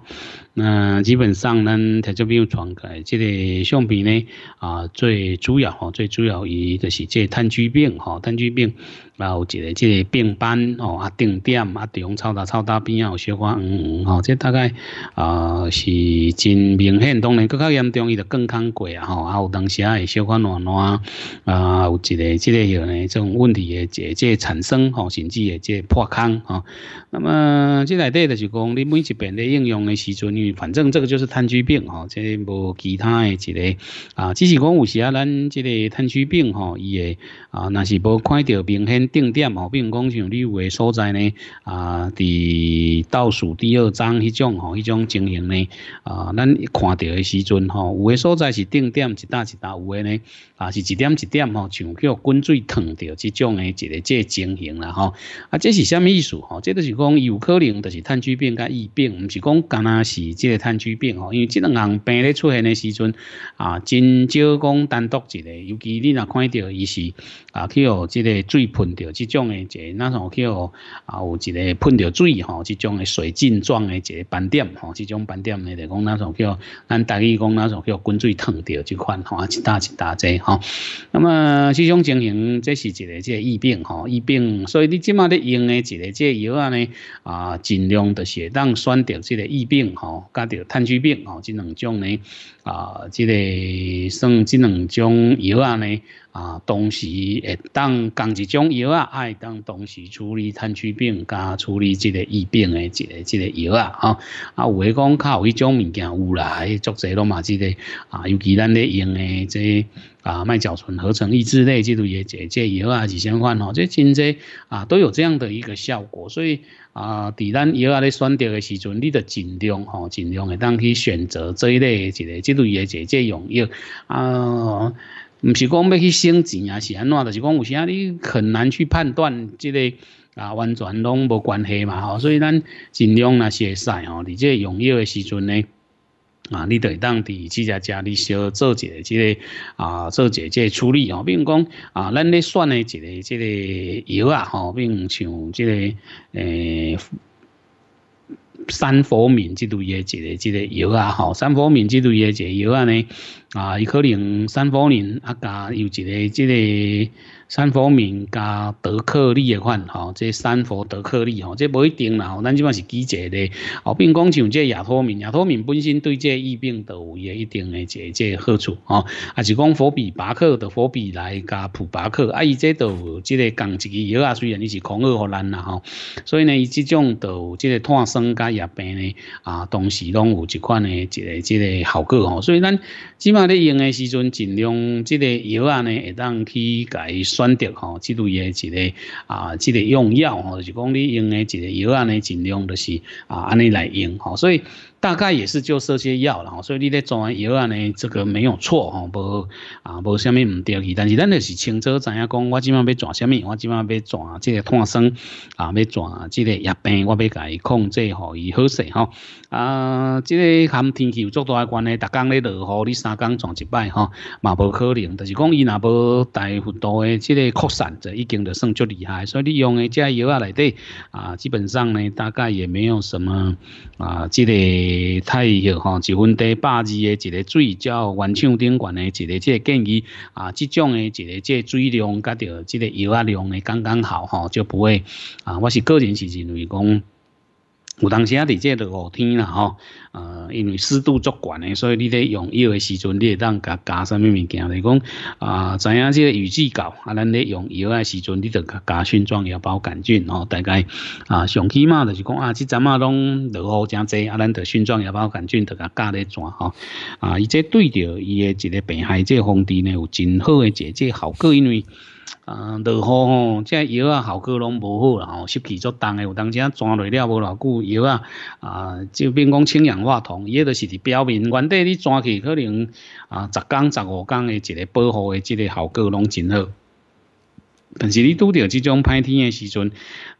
那基本上呢，它这边有传开，这个相片呢，啊，最主要吼，最主要伊就是这炭疽病吼，炭疽病，然后一个即个病斑吼啊，定点啊，方臭大、臭大边啊，有小块黄黄吼，即大概啊是真明显，当然更加严重伊就更康贵啊吼，啊，有当时啊，会小块软软啊，有一个即个有呢，这种问题的即即产生吼，甚至也即破坑啊。那么即内底就是讲，你每一遍病应用的时阵反正这个就是炭疽病哈，这无其他的一个啊。只是讲有时啊，咱这个炭疽病哈，伊诶啊，那是无看到明显定点哦，并讲像你有诶所在呢啊，伫倒数第二章迄种吼，迄种情形呢啊，咱看到诶时阵吼，有诶所在是定点一打一打，有诶呢啊是一点一点吼，像叫滚水烫着这种诶一个这情形啦吼啊，这是虾米意思吼？这个是讲有可能就是炭疽病甲疫病，毋是讲干那是。即个炭疽病吼，因为这两项病咧出现的时阵啊，真少讲单独一个，尤其你若看到伊是啊，去互即个水喷着即种的一个，那种互啊有一个喷着水吼，即种的水浸状的一个斑点吼，即种斑点咧就讲那种叫咱大意讲那种叫滚水烫着即款吼，一大一大只吼。那么即种情形，这是一个即个疫病吼，疫病，所以你即马咧用的一个即个药呢啊，尽量着是当选择即个疫病吼。甲着炭疽病哦，即两种呢。啊，即个算即两种药啊呢？啊，同时诶，当刚一种药啊，爱当同时处理炭疽病加处理即个疫病诶，即个即个药啊。啊，有诶讲较有迄种物件有啦，作者落嘛，即个啊，尤其咱咧用诶即啊麦角醇合成抑制类即类诶即即药啊几千块吼，即真在啊都有这样的一个效果，所以啊，伫咱药啊咧选择的时阵，你得尽量吼，尽量诶当去选择这一类诶即个即。对，也即个用药啊，唔是讲要去省钱啊，是安怎？就是讲有时啊，你很难去判断即个啊，完全拢无关系嘛。哦，所以咱尽量那些使吼，你即个用药的时阵呢，啊，你得会当伫自家家里小做一下即个啊，做一下即个处理哦。比如讲啊，咱咧选的一个即个药啊，吼，并像即个诶。三方面制度也解嚟这个妖啊！嗬，三方面制度嘢，治妖啊你。啊，伊可能三方面啊加有一个即个三方面加德克利的款吼，即三佛德克利吼，即不一定啦吼，咱即边是季节咧，哦，并讲像即亚托敏，亚托敏本身对即疫病都有一定嘅一个即好处吼，啊是讲佛比巴克的佛比来加普巴克，啊伊即有即个共一个药啊，虽然伊是抗二互咱啦吼，所以呢，伊即种有即个碳酸加牙病呢啊，同时拢有一款的一个即个效果吼，所以咱即。你用诶时阵，尽量即个药啊呢，一当去改选择吼，即类一个啊，即个用药吼，就讲你用的个药啊呢，尽量就是啊安尼来用吼，所以。大概也是就这些药啦，所以你咧抓药啊呢，这个没有错吼，无啊无什么唔对去，但是咱就是清楚知影，讲我今晚要抓什么，我今晚要抓这个炭酸啊，要抓这个疫病，我要改控制好伊好势哈。啊，这个含天气有足大的关系，逐工咧落雨，你三工抓一摆哈，嘛不可能。但是讲伊若无大幅度的这个扩散就已经就算足厉害。所以你用的这药啊内底啊，基本上呢，大概也没有什么啊，这个。太热吼，一份第百二诶一个水，叫原厂顶管诶一个这建议啊，即种诶一个这水量甲着即个油啊量诶刚刚好吼，就不会啊。我是个人是认为讲，有当时啊，伫这雨天啦吼。呃，因为湿度足悬诶，所以你咧用药的时阵，你会当加加什么物件？就讲啊，知影这个雨季到，啊，咱咧用药诶时阵，你得加加熏状药包杆菌哦。大概啊，上起码就是讲啊，即阵啊，拢落雨真济，啊，咱着熏状药包杆菌得加加咧抓吼。啊，伊即对着伊诶一个病害，这防治呢有真好诶一个效果，因为啊，落雨吼，即药啊效果拢无好啦，湿气足重的，有当时啊转落了无偌久，药啊啊，就变讲清人。话筒，伊个是伫表面，原底你抓起可能啊，十天十五天的一个保护的这个效果拢真好。但是你拄到这种歹天的时阵，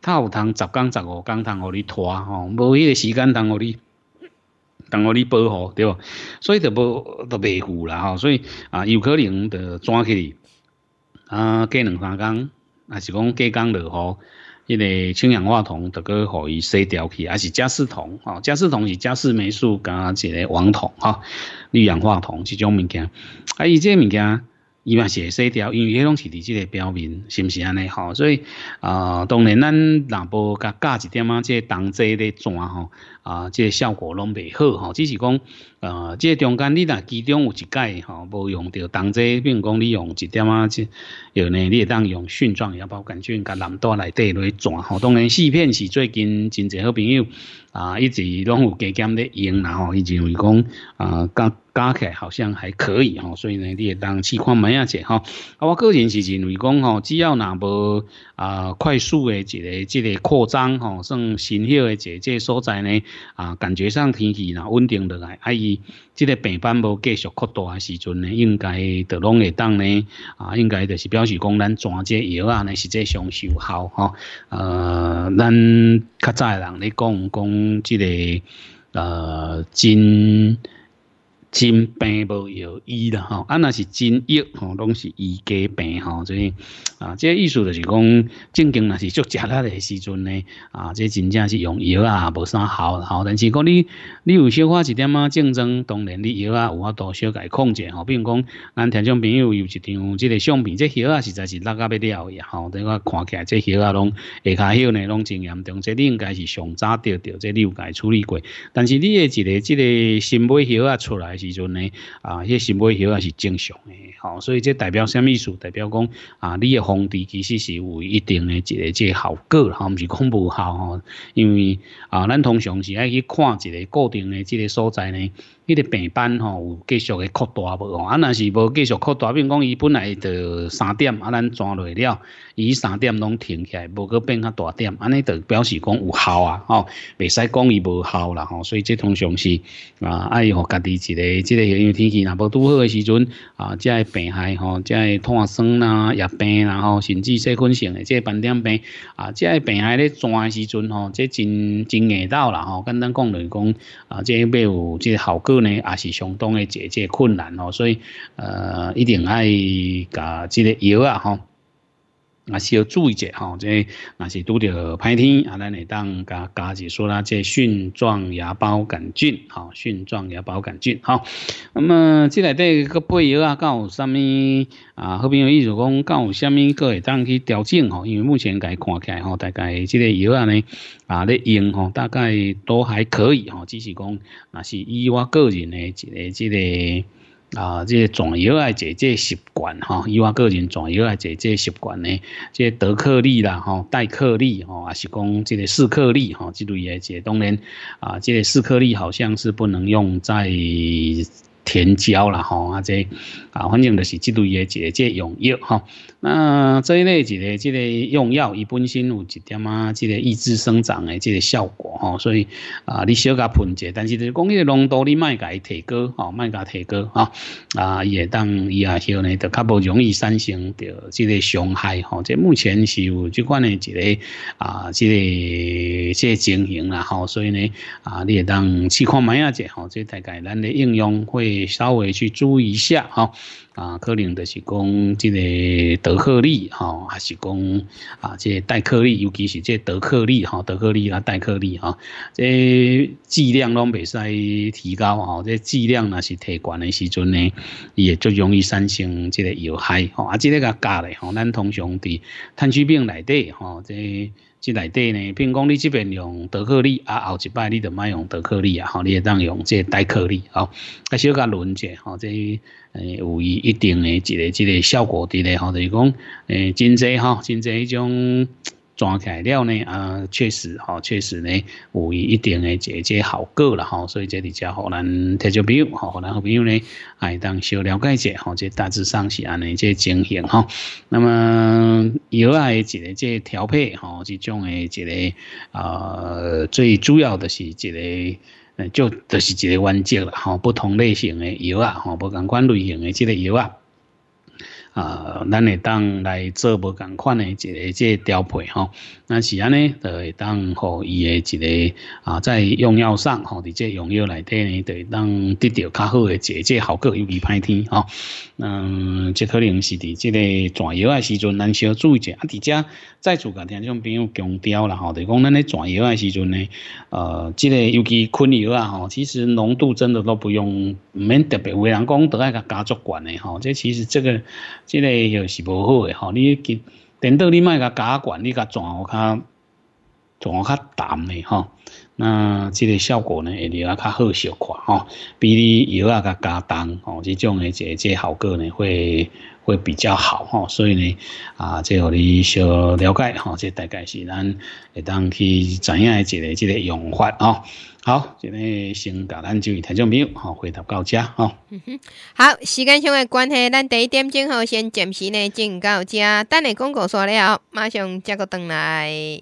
它有通十天十五天通互你拖吼，无迄个时间通互你，通互你保护，对不？所以就无就袂赴啦吼。所以啊，有可能就转起啊，几两三天，还是讲几工落雨，一个氢氧化铜，得阁可以洗掉去，还是加湿铜？哦，加湿铜是加湿霉素加一个黄铜、哈、氯氧化铜这种物件，啊，伊这物件伊嘛是会洗掉，因为迄种是伫这个表面，是不是安尼？吼，所以，呃，当然咱拿布加加一点啊，这同济的转吼，啊，这效果拢袂好，吼，只是讲。啊，即中间你呐，其中有一届吼，无用着同比如讲你用一点啊，即有呢，你会当用蕈状，也包感觉甲蓝南都内底内转。吼，当然四片是最近真侪好朋友啊，一直拢有加减咧用然后，伊认为讲啊，加加起来好像还可以吼，所以呢，你也当试看门啊者吼。啊，我个人是认为讲吼，只要若无啊，快速诶一个即个扩张吼，算新一个即个所在呢啊，感觉上天气若稳定落来，啊伊。即个病斑无继续扩大时阵呢，应该就拢会当呢啊，应该就是表示讲咱转这药啊，呢是这上有效哈。呃，咱较早在人咧讲讲即个呃，真。真病无药医啦吼，啊那是真药吼，拢是医家病吼，所以啊，这意思就是讲，正经那是足食力的时阵呢，啊，这真正是用药啊无啥效，吼。但是讲你，你有小化一点啊，竞争，当然你药啊，有法多小改控制吼，比如讲，咱听众朋友有一张这个相片，这药啊实在是落啊要了呀，吼，等我看起来这药啊拢下骹药呢拢真严重，这你应该是上早钓钓，这你有改处理过，但是你诶一个这个新买药啊出来是。时阵呢，啊，迄些买位也是正常诶吼，所以这代表啥意思？代表讲啊，你诶防治其实是有一定诶一个即效果，吼，唔是讲无效吼，因为啊，咱通常是爱去看一个固定诶即个所在呢。迄个病斑吼有继续诶扩大无吼，啊，若是无继续扩大，比如讲伊本来着三点，啊，咱转落了，伊三点拢停起来，无阁变较大点，安尼着表示讲有效啊吼，未使讲伊无效啦吼，所以这通常是啊，爱互家己一个，即个因为天气若无拄好诶时阵啊，即个病害吼，即个炭酸啦、叶病然后甚至细菌性诶即个斑点病啊，即个病害咧转诶时阵吼，即真真硬到啦吼，简单讲来讲啊，即个有即个效果。呢，也是相当的这这困难哦，所以呃，一定爱加这个药啊，哈。那是要注意者吼，即，那是拄着歹天啊，咱会当加加几说啦，即蕈状芽孢杆菌，吼，蕈状芽孢杆菌，吼。那么，即内底个药啊，干有啥物啊？好边有意思讲，干有啥物可会当去调整吼？因为目前解看起来吼，大概即个药啊呢，啊咧用吼，大概都还可以吼，只是讲，那是以我个人的一个即个。啊，这些转移爱解这些习惯哈，以我个人转移爱解这些习惯呢，这些德克利啦吼，戴克利吼，还是讲这个四克利吼，这类爱解当然啊，这些四克利好像是不能用在。甜椒啦吼，啊这啊反正就是这类个即个用药吼，那这一类一个即个用药，伊本身有一点啊，即个抑制生长的即个效果吼，所以啊你小甲喷者，但是就讲伊浓度你卖家提高吼，卖家提高啊啊也当伊阿后呢，就较不容易产生着即个伤害吼，即目前是有即款的一个啊即个即个情形啦吼，所以呢啊你也当试看卖啊者吼，即大概咱的应用会。稍微去注意一下哈，啊，可能就是讲这个德克利哈，还是讲啊，这代克利，尤其是这德克利哈，德克利啊，代克利哈，这剂量拢未使提高哈，这剂量若是提悬的时阵呢，也就容易产生这个有害哈，啊，这个加嘞哈，咱通常的炭疽病内底哈，这。即内底呢，比如讲你即边用德克粒，啊后一摆你就卖用德克粒啊，吼你会当用即大克粒，吼，加少加轮者，吼即诶，有伊一定诶一个一个效果伫咧，吼就是讲诶，真侪吼，真侪迄种。抓来了呢，啊，确实，吼，确实呢，有一定的解决效果了，吼，所以这里家可能退休朋友，吼，可能好朋友呢，爱当小了解者，吼，这大致上是安尼这情形，哈。那么油啊，一个这调配，吼，这种的，一个啊，最主要的是一个，就就是一个原则了，吼，不同类型的药啊，吼，不相款类型的这个药啊。啊，咱会当来做无共款诶一个即个调配吼，那是安尼就会当互伊诶一个啊，在用药上吼，伫即个用药内底呢，就会当得到较好诶一个即个效果，尤其歹天吼，嗯，即可能是伫即个转药诶时阵，咱需要注意者啊，伫遮再次甲听众朋友强调啦吼，就讲咱咧转药诶时阵呢，呃，即个尤其困药啊吼，其实浓度真的都不用，毋免特别微人讲，得爱甲加作管诶吼，即其实这个。即个又是无好诶吼，你去等到你卖个加悬，你个全较全较淡诶吼，那即个效果呢会比较较好小看吼，比你油啊较加重吼，即种诶即即效果呢会会比较好吼，所以呢啊即互你小了解吼，即大概是咱会当去怎样一个即个用法啊。好，今日先甲咱就与听众朋友吼回头到嗯哼，好，时间上的关系，咱第一点钟吼先暂时呢，进到家。等你广告说了，马上再个回来。